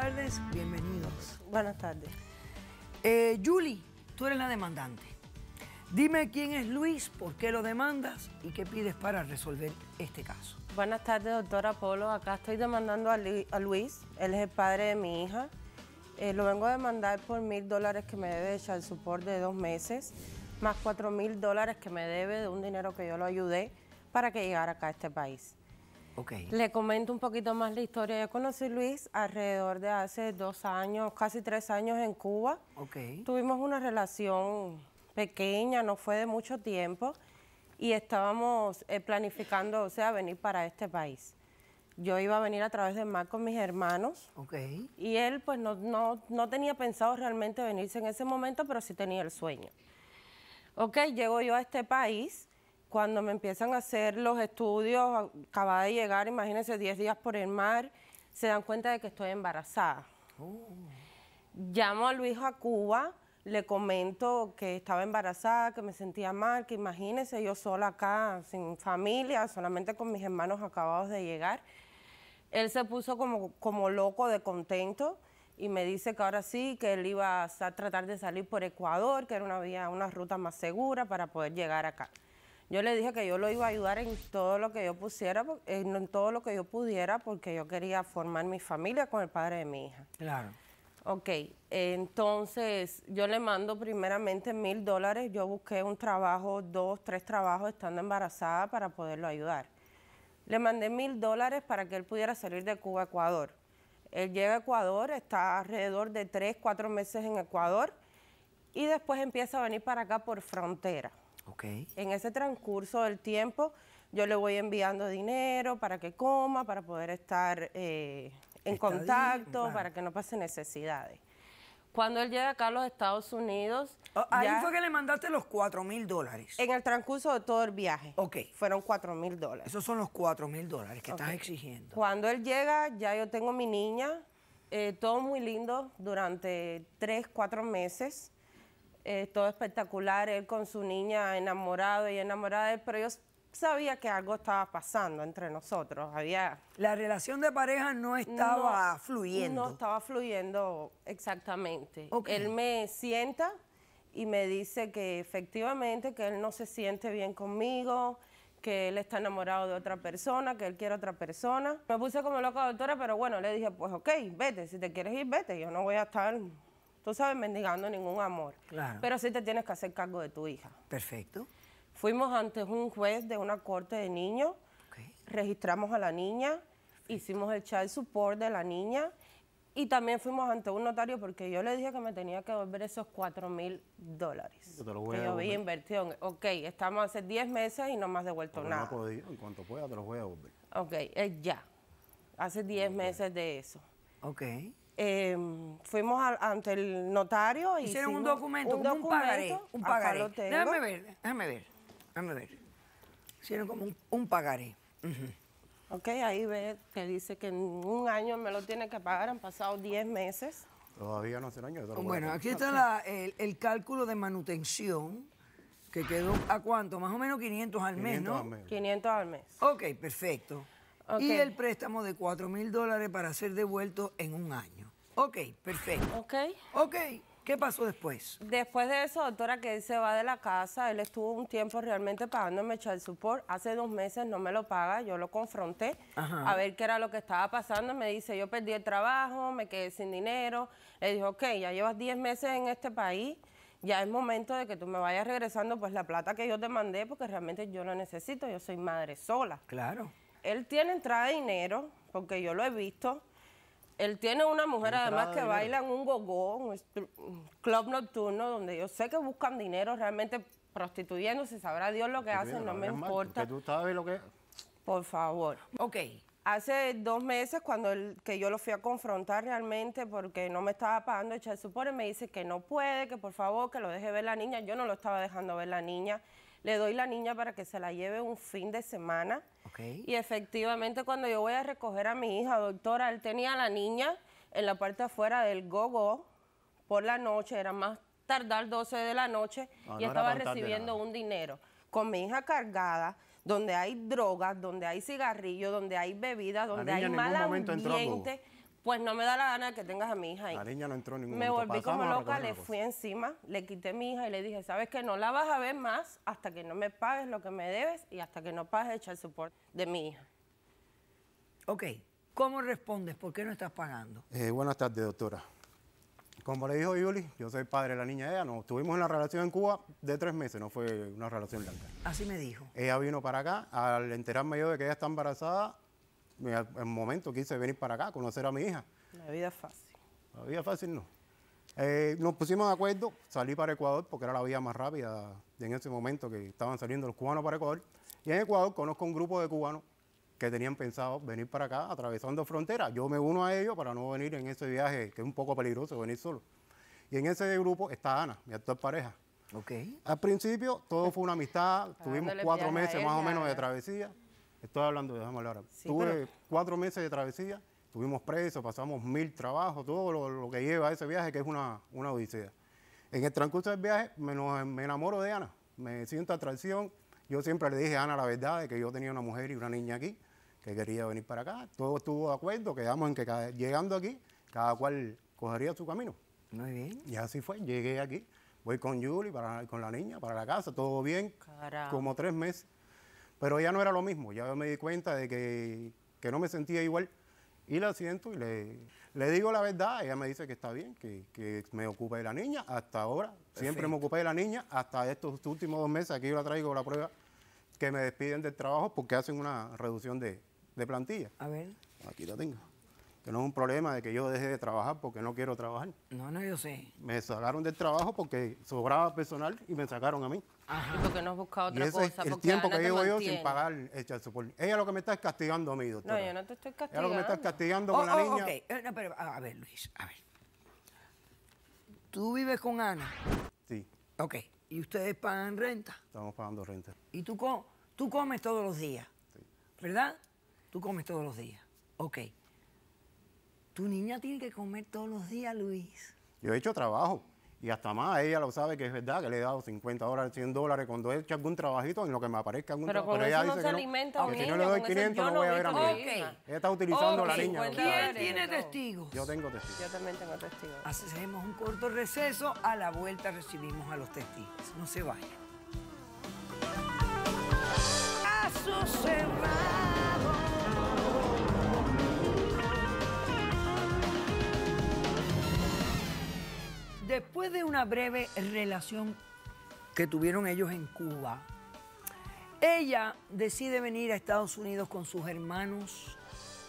tardes, bienvenidos. Buenas tardes. Eh, Julie, tú eres la demandante. Dime quién es Luis, por qué lo demandas y qué pides para resolver este caso. Buenas tardes, doctora Polo. Acá estoy demandando a, Luis. Él es el padre de mi hija. Eh, lo vengo a demandar por mil dólares que me debe de el support de dos meses, más cuatro mil dólares que me debe de un dinero que yo lo ayudé para que llegara acá a este país. Le comento un poquito más la historia. Yo conocí a Luis alrededor de hace dos años, casi tres años en Cuba. Okay. Tuvimos una relación pequeña, no fue de mucho tiempo, y estábamos eh, planificando, o sea, venir para este país. Yo iba a venir a través del mar con mis hermanos. Okay. Y él, pues, no, no, no tenía pensado realmente venirse en ese momento, pero sí tenía el sueño. Ok, llego yo a este país cuando me empiezan a hacer los estudios, acababa de llegar, imagínense, 10 días por el mar, se dan cuenta de que estoy embarazada. Oh. Llamo a Luis a Cuba, le comento que estaba embarazada, que me sentía mal, que imagínense yo sola acá, sin familia, solamente con mis hermanos acabados de llegar. Él se puso como, como loco de contento y me dice que ahora sí, que él iba a tratar de salir por Ecuador, que era una, vía, una ruta más segura para poder llegar acá. Yo le dije que yo lo iba a ayudar en todo lo que yo pusiera, en todo lo que yo pudiera, porque yo quería formar mi familia con el padre de mi hija. Claro. Ok, entonces yo le mando primeramente mil dólares. Yo busqué un trabajo, dos, tres trabajos estando embarazada para poderlo ayudar. Le mandé mil dólares para que él pudiera salir de Cuba a Ecuador. Él llega a Ecuador, está alrededor de tres, cuatro meses en Ecuador y después empieza a venir para acá por frontera. En ese transcurso del tiempo yo le voy enviando dinero para que coma, para poder estar eh, en contacto, para que no pase necesidades. Cuando él llega acá a los Estados Unidos... Oh, ahí fue que le mandaste los 4 mil dólares. En el transcurso de todo el viaje. Fueron 4 mil dólares. Esos son los 4 mil dólares que estás exigiendo. Cuando él llega, ya yo tengo mi niña, eh, todo muy lindo durante TRES, CUATRO meses. Eh, todo espectacular, él con su niña enamorado y enamorada de él, pero yo sabía que algo estaba pasando entre nosotros. Había... La relación de pareja no estaba fluyendo. No estaba fluyendo exactamente. Él me sienta y me dice que efectivamente que él no se siente bien conmigo, que él está enamorado de otra persona, que él quiere otra persona. Me puse como loca doctora, pero bueno, le dije, pues ok, vete, si te quieres ir, vete, yo no voy a estar tú sabes, mendigando ningún amor. Pero sí te tienes que hacer cargo de tu hija. Perfecto. Fuimos ante un juez de una corte de niños, registramos a la niña, hicimos el child support de la niña y también fuimos ante un notario porque yo le dije que me tenía que devolver esos 4 mil dólares. Yo te lo voy que yo vi inversión. ok, estamos hace 10 meses y no me has devuelto nada. No podido, en cuanto pueda te los voy a devolver. Ok, es ya. Hace 10 meses de eso. Ok. Em, fuimos ante el notario y hicieron un documento, un, un pagaré, un Déjame ver, déjame ver, déjame ver. Hicieron como un, pagaré. Ok, ahí ve que dice que en un año me lo tiene que pagar, han pasado 10 meses. Todavía no hace un año. Bueno, aquí está el, cálculo de manutención que quedó a cuánto, más o menos 500 al mes, ¿no? 500 al mes. Ok, perfecto. Y el préstamo de 4 mil dólares para ser devuelto en un año. Ok, perfecto. Ok. Ok. ¿Qué pasó después? Después de eso, doctora, que él se va de la casa, él estuvo un tiempo realmente pagándome el support. Hace dos meses no me lo paga, yo lo confronté a ver qué era lo que estaba pasando. Me dice, yo perdí el trabajo, me quedé sin dinero. Le DIJO, ok, ya llevas 10 meses en este país, ya es momento de que tú me vayas regresando pues la plata que yo te mandé, porque realmente yo lo necesito, yo soy madre sola. Claro. Él tiene entrada de dinero, porque yo lo he visto, él tiene una mujer además que baila en un gogó, un club nocturno, donde yo sé que buscan dinero realmente prostituyéndose, sabrá Dios lo que hacen, no me importa. Por favor. Ok. Hace dos meses cuando que yo lo fui a confrontar realmente porque no me estaba pagando echar su y me dice que no puede, que por favor que lo deje ver la niña. Yo no lo estaba dejando ver la niña le doy la niña para que se la lleve un fin de semana. Y efectivamente cuando yo voy a recoger a mi hija, doctora, él tenía la niña en la parte afuera del gogo por la noche, era más tardar 12 de la noche y estaba recibiendo un dinero con mi hija cargada, donde hay drogas, donde hay cigarrillos, donde hay bebidas, donde hay mal ambiente pues no me da la gana que tengas a mi hija ahí. La niña no entró en ningún Me volví como loca, le pues. fui encima, le quité a mi hija y le dije, ¿sabes qué? No la vas a ver más hasta que no me pagues lo que me debes y hasta que no pagues el soporte de mi hija. Ok, ¿cómo respondes? ¿Por qué no estás pagando? Eh, buenas tardes, doctora. Como le dijo Yuli, yo soy padre de la niña de ella. Nos tuvimos una relación en Cuba de tres meses, no fue una relación larga. Así me dijo. Ella vino para acá, al enterarme yo de que ella está embarazada, el momento quise venir para acá, conocer a mi hija. La vida fácil. La vida fácil no. Eh, nos pusimos de acuerdo, salí para Ecuador porque era la vía más rápida en ese momento que estaban saliendo los cubanos para Ecuador. Y en Ecuador conozco un grupo de cubanos que tenían pensado venir para acá atravesando fronteras. Yo me uno a ellos para no venir en ese viaje que es un poco peligroso venir solo. Y en ese grupo está Ana, mi actual pareja. Okay. Al principio todo fue una amistad, tuvimos cuatro meses más o menos de travesía. Estoy hablando de Déjame ahora. Tuve cuatro meses de travesía, tuvimos presos, pasamos mil trabajos, todo lo, que lleva a ese viaje, que es una, una odisea. En el transcurso del viaje me, enamoro de Ana, me siento atracción. Yo siempre le dije a Ana la verdad de que yo tenía una mujer y una niña aquí, que quería venir para acá. Todo estuvo de acuerdo, quedamos en que llegando aquí, cada cual cogería su camino. Muy bien. Y así fue, llegué aquí, voy con Julie, para, con la niña, para la casa, todo bien, como tres meses. Pero ya no era lo mismo, ya me di cuenta de que, no me sentía igual y la siento y le, le, digo la verdad. Ella me dice que está bien, que, me ocupe de la niña hasta ahora. Siempre me ocupé de la niña hasta estos últimos dos meses. Aquí yo la traigo la prueba que me despiden del trabajo porque hacen una reducción de, de plantilla. A ver. Aquí la tengo. Que no es un problema de que yo deje de trabajar porque no quiero trabajar. No, no, yo sé. Me sacaron del trabajo porque sobraba personal y me sacaron a mí. Ajá. Porque no has buscado otra y cosa. Es el tiempo que llevo yo sin pagar Ella lo que me está castigando a mí, doctora. No, yo no te estoy castigando. Ella lo que me está castigando oh, con la oh, niña. Eh, no, pero, a ver, Luis, a ver. ¿Tú vives con Ana? Sí. Ok. ¿Y ustedes pagan renta? Estamos pagando renta. ¿Y tú, tú comes todos los días? Sí. ¿Verdad? Tú comes todos los días. Ok. Tu niña tiene que comer todos los días, Luis. Yo he hecho trabajo. Y hasta más, ella lo sabe que es verdad, que le he dado 50 dólares, 100 dólares, cuando he hecho algún trabajito, en lo que me aparezca algún pero trabajo. Pero ella no se que si no le doy 500 no, voy a ver a mi hija. Ella está utilizando la niña. Pues ¿Quién tiene testigos? Yo tengo testigos. Yo también tengo testigos. Hacemos un corto receso, a la vuelta recibimos a los testigos. No se vayan. de una breve relación que tuvieron ellos en Cuba, ella decide venir a Estados Unidos con sus hermanos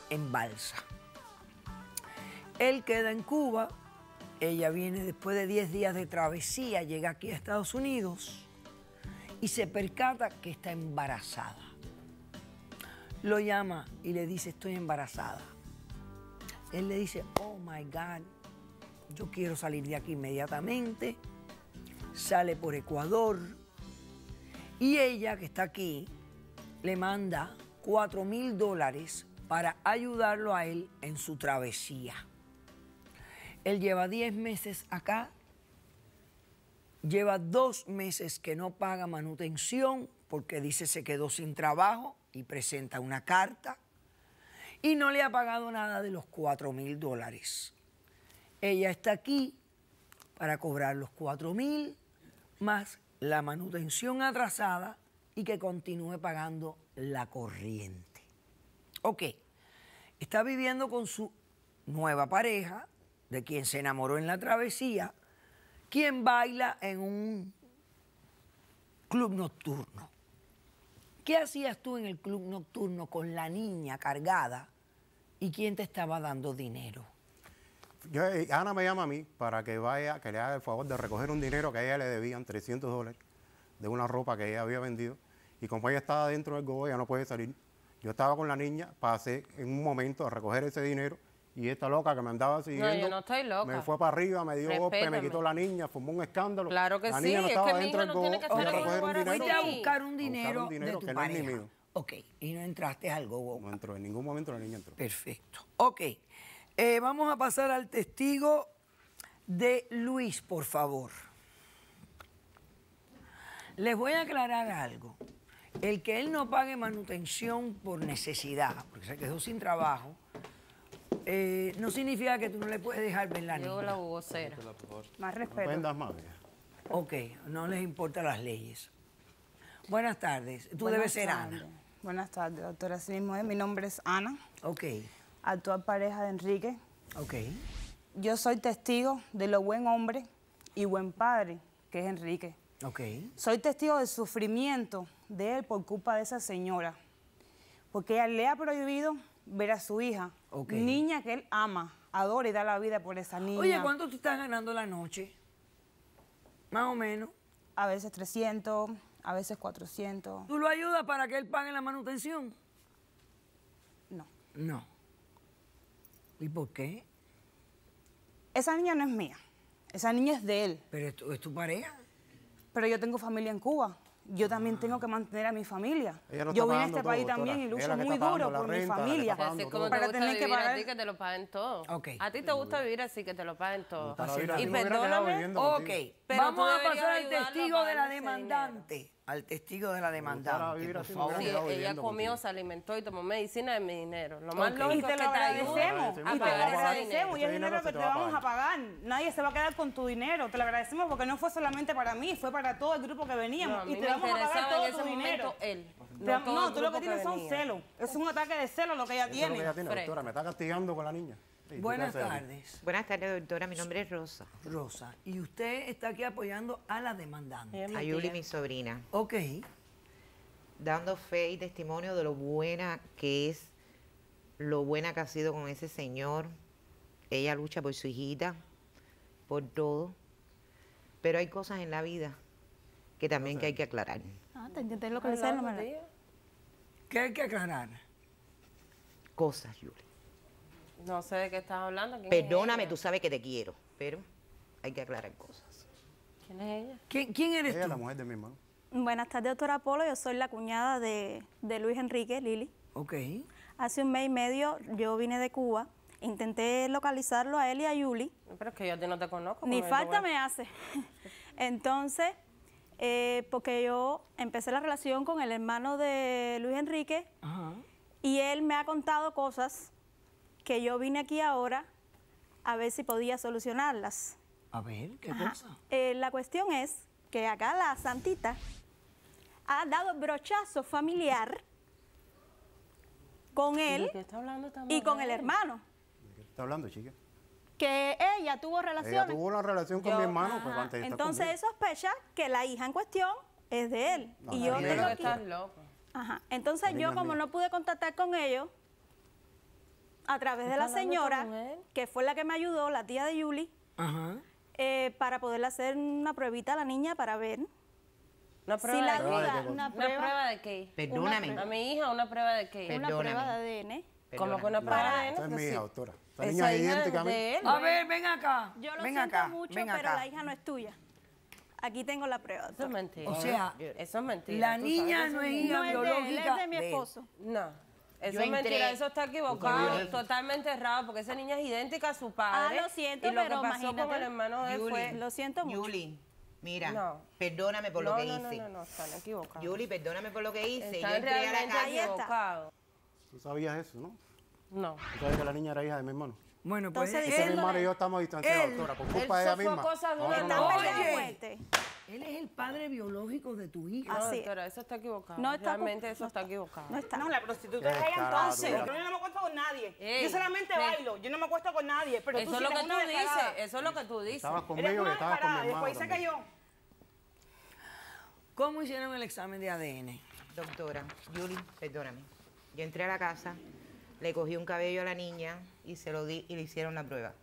en balsa. Él queda en Cuba, ella viene después de 10 días de travesía, llega aquí a Estados Unidos y se percata que está embarazada. Lo llama y le dice, estoy embarazada. Él le dice, oh my God, yo quiero salir de aquí inmediatamente, sale por Ecuador y ella que está aquí le manda CUATRO mil dólares para ayudarlo a él en su travesía. Él lleva 10 meses acá, lleva dos meses que no paga manutención porque dice se quedó sin trabajo y presenta una carta y no le ha pagado nada de los CUATRO mil dólares. Ella está aquí para cobrar los 4 mil más la manutención atrasada y que continúe pagando la corriente. Ok, está viviendo con su nueva pareja, de quien se enamoró en la travesía, quien baila en un club nocturno. ¿Qué hacías tú en el club nocturno con la niña cargada y quién te estaba dando dinero? Eh, Ana me llama a mí para que vaya, que le haga el favor de recoger un dinero que a ella le debían, 300 dólares, de una ropa que ella había vendido. Y como ella estaba dentro del gobo, ella no puede salir. Yo estaba con la niña, pasé en un momento a recoger ese dinero y esta loca que me andaba siguiendo. No, yo no estoy loca. Me fue para arriba, me dio golpe, me quitó la niña, formó un escándalo. Claro que la niña sí, no estaba que dentro mi hija no tiene que estar un dinero. a buscar un dinero, buscar un dinero de tu que pareja. Ok, y no entraste al gobo. No entró, en ningún momento la niña entró. Perfecto. Ok. Eh, vamos a pasar al testigo de Luis, por favor. Les voy a aclarar algo. El que él no pague manutención por necesidad, porque se quedó sin trabajo, eh, no significa que tú no le puedes dejar ver la Yo la vocera. Más respeto. más. Ok, no les importan las leyes. Buenas tardes. Tú debes ser Ana. Buenas tardes, doctora. Así Mi nombre es Ana. Ok actual pareja de Enrique. Ok. Yo soy testigo de lo buen hombre y buen padre que es Enrique. Ok. Soy testigo del sufrimiento de él por culpa de esa señora. Porque ella le ha prohibido ver a su hija, niña que él ama, adora y da la vida por esa niña. Oye, ¿cuánto tú estás ganando la noche? Más o menos. A veces 300, a veces 400. ¿Tú lo ayudas para que él pague la manutención? No. No. ¿Y por qué? Esa niña no es mía. Esa niña es de él. ¿Pero es tu, pareja? Pero yo tengo familia en Cuba. Yo también ah. tengo que mantener a mi familia. Yo vine a este país también y lucho muy duro por mi familia. Como para tener que pagar. A ti que te lo paguen todo. A ti te gusta vivir así, que te lo paguen todo. Y perdóname. pero vamos a pasar al testigo de la demandante al testigo de la demandada. ella comió, se alimentó y tomó medicina de mi dinero. Lo más lógico y te lo agradecemos. Y te agradecemos. Y es dinero que te vamos a pagar. Nadie se va a quedar con tu dinero. Te lo agradecemos porque no fue solamente para mí, fue para todo el grupo que veníamos. y te vamos a pagar todo tu dinero. Él. No, tú lo que tienes son celos. Es un ataque de celos lo que ella tiene. Me está castigando con la niña buenas, tardes. Buenas tardes, doctora. Mi nombre es Rosa. Rosa. Y usted está aquí apoyando a la demandante. A Yuli, mi sobrina. Ok. Dando fe y testimonio de lo buena que es, lo buena que ha sido con ese señor. Ella lucha por su hijita, por todo. Pero hay cosas en la vida que también que hay que aclarar. Ah, te que le la ¿Qué hay que aclarar? Cosas, Yuli no sé de qué estás hablando. Perdóname, tú sabes que te quiero, pero hay que aclarar cosas. ¿Quién es ella? ¿Quién, eres tú? Ella es la mujer de mi hermano. Buenas tardes, doctora Polo. Yo soy la cuñada de, de Luis Enrique, Lili. Ok. Hace un mes y medio yo vine de Cuba. Intenté localizarlo a él y a Yuli. Pero es que yo a ti no te conozco. Ni falta me hace. Entonces, eh, porque yo empecé la relación con el hermano de Luis Enrique y él me ha contado cosas que yo vine aquí ahora a ver si podía solucionarlas. A ver, ¿qué pasa? Eh, la cuestión es que acá la santita ha dado brochazo familiar con él y con el hermano. ¿De qué está hablando, chica? Que ella tuvo relaciones. Ella tuvo una relación con mi hermano. Pues, Entonces él sospecha que la hija en cuestión es de él. y yo que... Entonces yo, como no pude contactar con ellos, a través de la señora, que fue la que me ayudó, la tía de Yuli, eh, para poderle hacer una pruebita a la niña para ver. Una prueba, si la ayuda, de qué? Una, prueba, de qué? Perdóname. A mi hija, una prueba de qué? Perdóname. Una prueba de ADN. ¿Cómo que una prueba de ADN? es mi hija, doctora. Esta niña es idéntica a mí. A ver, ven acá. Yo lo ven mucho, pero la hija no es tuya. Aquí tengo la prueba. Eso es mentira. O sea, eso es mentira. La niña no es hija biológica. de mi esposo. No. Eso es mentira, eso está equivocado, totalmente errado, porque esa niña es idéntica a su ah, padre. Ah, lo siento, y lo que pasó imagínate, con el hermano de él fue... Lo siento mucho. Yuli, mira, perdóname por lo que hice. No, no, no, está equivocado. Yuli, perdóname por lo que hice. Yo entré a la calle. Equivocado. Tú sabías eso, ¿no? No. ¿Tú sabes que la niña era hija de mi hermano? Bueno, pues Entonces, Ese mi hermano y yo estamos distanciados, doctora, por culpa él de Eso misma. Cosa de una Están él es el padre biológico de tu hija. No, doctora, eso está equivocado. No está Realmente eso está, equivocado. No está. No, la prostituta es ella entonces. Yo no me acuesto con nadie. yo solamente bailo. Yo no me acuesto con nadie. Pero eso es lo que tú dices. Eso es lo que tú dices. Estabas conmigo y estaba con mi Después se cayó. ¿Cómo hicieron el examen de ADN? Doctora, Yuli, perdóname. Yo entré a la casa, le cogí un cabello a la niña y se lo di y le hicieron la prueba.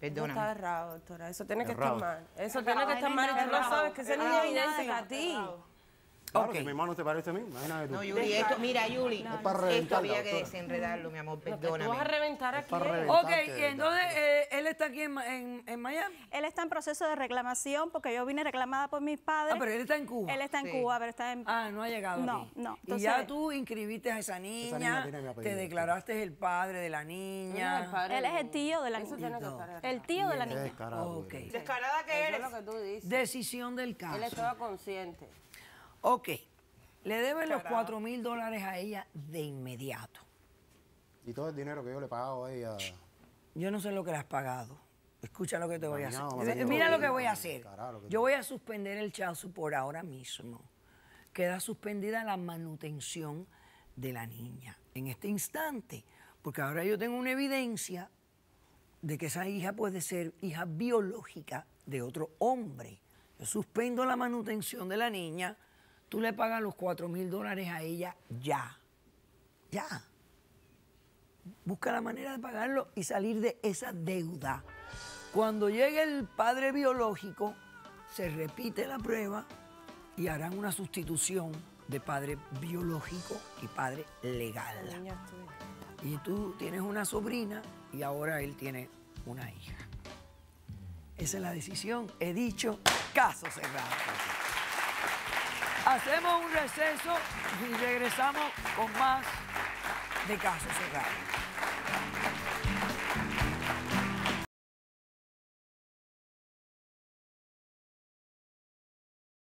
Perdóname. está errado, doctora. Eso tiene que estar mal. Eso tiene que estar mal. Y tú NO sabes, que ese niño es a ti. Claro, okay. mi hermano te parece a mí. Imagínate tú. No, Yuli, esto, mira, Yuli, esto había que desenredarlo, mi amor, perdóname. Vamos vas a reventar aquí. Ok, entonces, eh, ¿él está aquí en, en, Miami? Él está en proceso de reclamación porque yo vine reclamada por mis padres. Ah, pero él está en Cuba. Él está en Cuba, pero está en... Ah, no ha llegado No, no. Entonces, y ya tú inscribiste a esa niña, te declaraste el padre de la niña. él es el tío de la niña. Eso tiene que estar el tío de la niña. Descarado. Descarada que eres. Decisión del caso. Él estaba consciente. Ok, le deben los 4 mil dólares a ella de inmediato. Y todo el dinero que yo le he pagado a ella. Yo no sé lo que le has pagado. Escucha lo que te voy a hacer. Mira lo que voy a hacer. Yo voy a suspender el chazo por ahora mismo. Queda suspendida la manutención de la niña en este instante, porque ahora yo tengo una evidencia de que esa hija puede ser hija biológica de otro hombre. Yo suspendo la manutención de la niña Tú le pagas los 4 mil dólares a ella ya. Ya. Busca la manera de pagarlo y salir de esa deuda. Cuando llegue el padre biológico, se repite la prueba y harán una sustitución de padre biológico y padre legal. Y tú tienes una sobrina y ahora él tiene una hija. Esa es la decisión. He dicho caso cerrado. Hacemos un receso y regresamos con más de casos cerrados.